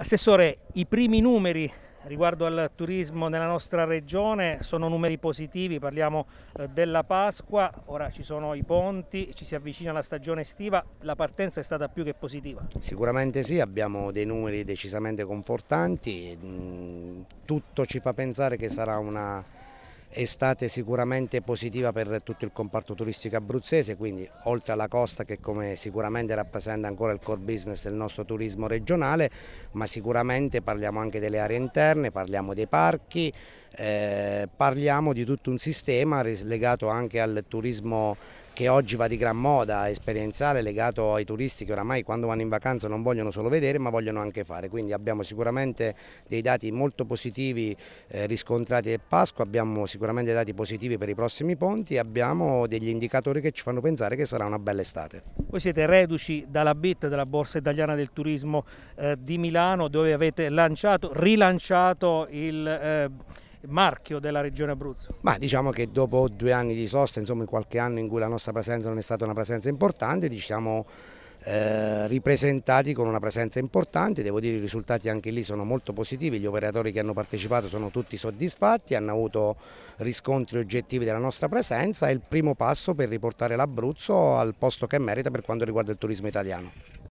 Assessore, i primi numeri riguardo al turismo nella nostra regione sono numeri positivi, parliamo eh, della Pasqua, ora ci sono i ponti, ci si avvicina alla stagione estiva, la partenza è stata più che positiva. Sicuramente sì, abbiamo dei numeri decisamente confortanti, mm, tutto ci fa pensare che sarà una estate sicuramente positiva per tutto il comparto turistico abruzzese, quindi oltre alla costa che come sicuramente rappresenta ancora il core business del nostro turismo regionale, ma sicuramente parliamo anche delle aree interne, parliamo dei parchi, eh, parliamo di tutto un sistema legato anche al turismo che oggi va di gran moda, esperienziale, legato ai turisti che oramai quando vanno in vacanza non vogliono solo vedere ma vogliono anche fare. Quindi abbiamo sicuramente dei dati molto positivi eh, riscontrati a Pasqua, abbiamo sicuramente dati positivi per i prossimi ponti e abbiamo degli indicatori che ci fanno pensare che sarà una bella estate. Voi siete reduci dalla BIT, della Borsa Italiana del Turismo eh, di Milano, dove avete lanciato, rilanciato il... Eh, marchio della regione Abruzzo? Ma diciamo che dopo due anni di sosta, insomma in qualche anno in cui la nostra presenza non è stata una presenza importante, diciamo eh, ripresentati con una presenza importante, devo dire che i risultati anche lì sono molto positivi, gli operatori che hanno partecipato sono tutti soddisfatti, hanno avuto riscontri oggettivi della nostra presenza, è il primo passo per riportare l'Abruzzo al posto che merita per quanto riguarda il turismo italiano.